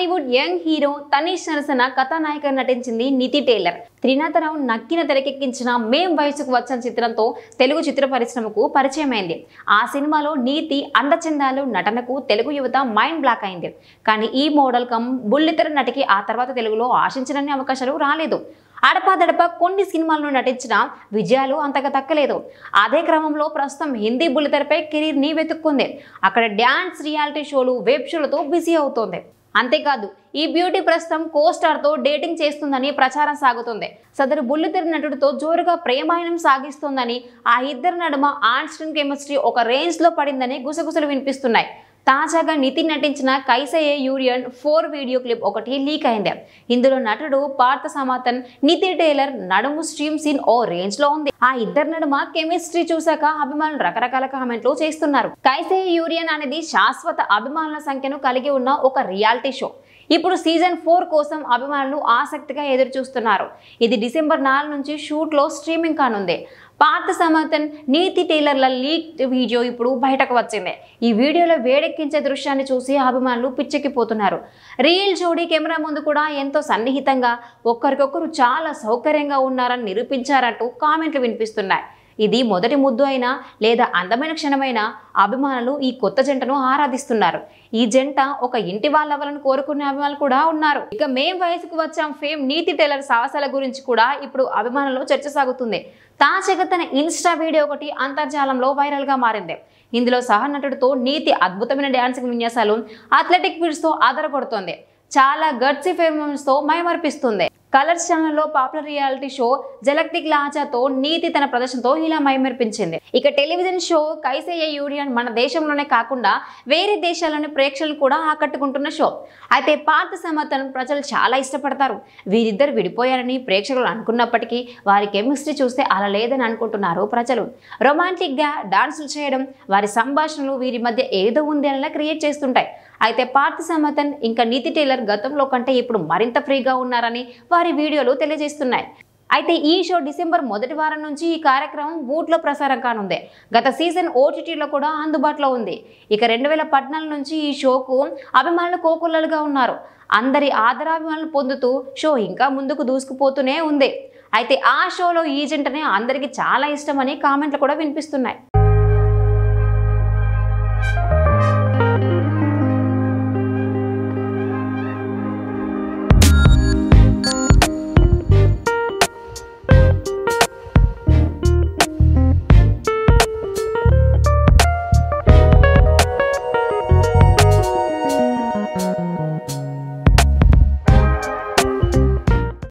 Tollywood young hero Tanish సరసన కథానాయకుడు నటించింది నితి టేలర్ త్రినాథరావు నక్కిన తెరకెక్కించిన మేం వయసుకు వచ్చిన చిత్రంతో తెలుగు చిత్ర పరిశ్రమకు పరిచయమైంది ఆ సినిమాలో నీతి అందచందాలు నటనకు తెలుగు యువత మైండ్ బ్లాక్ అయింది కానీ ఈ మోడల్ కమ్ బుల్లితెర నటికి ఆ తర్వాత తెలుగులో ఆశించనన్ని అవకాశాలు రాలేదు అడపాదడప కొన్ని సినిమాలను నటించిన విజయాలు అంతగా తక్కలేదు అదే క్రమంలో ప్రస్తుతం హిందీ బుల్లితెరపై కెరీర్ని వెతుక్కుంది అక్కడ డ్యాన్స్ రియాలిటీ షోలు వెబ్ షోలతో బిజీ అవుతోంది అంతేకాదు ఈ బ్యూటీ ప్రస్తుతం కోస్టార్తో డేటింగ్ చేస్తుందని ప్రచారం సాగుతుంది సదరు బుల్లితెరి నటుడితో జోరుగా ప్రేమాయణం సాగిస్తోందని ఆ ఇద్దరి నడుమ ఆన్స్టన్ కెమిస్ట్రీ ఒక రేంజ్లో పడిందని గుసగుసలు వినిపిస్తున్నాయి తాజాగా నితిన్ నటించిన కైసయ్య యూరియన్ ఫోర్ వీడియో క్లిప్ ఒకటి లీక్ అయింది ఇందులో నటుడు పార్థ సమాతన్ నితిన్ టేలర్ నడుము స్ట్రీమ్ సీన్ ఓ రేంజ్ లో ఉంది ఆ ఇద్దరు నడుమ కెమిస్ట్రీ చూశాక అభిమానులు రకరకాల కామెంట్లు చేస్తున్నారు కైసయ్య యూరియన్ అనేది శాశ్వత అభిమానుల సంఖ్యను కలిగి ఉన్న ఒక రియాలిటీ షో ఇప్పుడు సీజన్ ఫోర్ కోసం అభిమానులు ఆసక్తిగా ఎదురుచూస్తున్నారు ఇది డిసెంబర్ నాలుగు నుంచి షూట్లో స్ట్రీమింగ్ కానుంది పార్థ సమర్థన్ నీతి టైలర్ల లీక్ వీడియో ఇప్పుడు బయటకు వచ్చింది ఈ వీడియోలో వేడెక్కించే దృశ్యాన్ని చూసి అభిమానులు పిచ్చెక్కిపోతున్నారు రియల్ జోడీ కెమెరా ముందు కూడా ఎంతో సన్నిహితంగా ఒకరికొకరు చాలా సౌకర్యంగా ఉన్నారని నిరూపించారంటూ కామెంట్లు వినిపిస్తున్నాయి ఇది మొదటి ముద్దు అయినా లేదా అందమైన క్షణమైన అభిమానులు ఈ కొత్త జంటను ఆరాధిస్తున్నారు ఈ జంట ఒక ఇంటి వాళ్ళవలను కోరుకునే అభిమానులు కూడా ఉన్నారు ఇక మేం వయసుకు వచ్చాం ఫేమ్ నీతి టైలర్ సాహసాల గురించి కూడా ఇప్పుడు అభిమానులు చర్చ సాగుతుంది తాజాగా తన ఇన్స్టా వీడియో ఒకటి అంతర్జాలంలో వైరల్గా మారింది ఇందులో సహనటుడితో నీతి అద్భుతమైన డాన్సింగ్ విన్యాసాలు అథ్లెటిక్ తో ఆధారపడుతోంది చాలా ఫేమస్ తో మైమర్పిస్తుంది కలర్స్ ఛానల్లో పాపులర్ రియాలిటీ షో జలక్ లాచాతో నీతి తన ప్రదర్శనతో ఇలా మైమర్పించింది ఇక టెలివిజన్ షో కైసేయ యూనియన్ మన దేశంలోనే కాకుండా వేరే దేశాల్లోని ప్రేక్షకులు కూడా ఆకట్టుకుంటున్న షో అయితే పార్థ సమతను ప్రజలు చాలా ఇష్టపడతారు వీరిద్దరు విడిపోయారని ప్రేక్షకులు అనుకున్నప్పటికీ వారి కెమిస్ట్రీ చూస్తే అలా లేదని అనుకుంటున్నారు ప్రజలు రొమాంటిక్గా డాన్సులు చేయడం వారి సంభాషణలు వీరి మధ్య ఏదో ఉంది అనేలా క్రియేట్ చేస్తుంటాయి అయితే పార్థ సమతన్ ఇంకా నీతి టైలర్ గతంలో కంటే ఇప్పుడు మరింత ఫ్రీగా ఉన్నారని వారు వారి వీడియోలు తెలియజేస్తున్నాయి అయితే ఈ షో డిసెంబర్ మొదటి వారం నుంచి ఈ కార్యక్రమం బూట్లో ప్రసారం కానుంది గత సీజన్ ఓటీటీలో కూడా అందుబాటులో ఉంది ఇక రెండు వేల నుంచి ఈ షోకు అభిమానులు కోకుల్లలుగా ఉన్నారు అందరి ఆదరాభిమానులు పొందుతూ షో ఇంకా ముందుకు దూసుకుపోతూనే ఉంది అయితే ఆ షోలో ఈజెంట్ అనే అందరికీ చాలా ఇష్టమని కామెంట్లు కూడా వినిపిస్తున్నాయి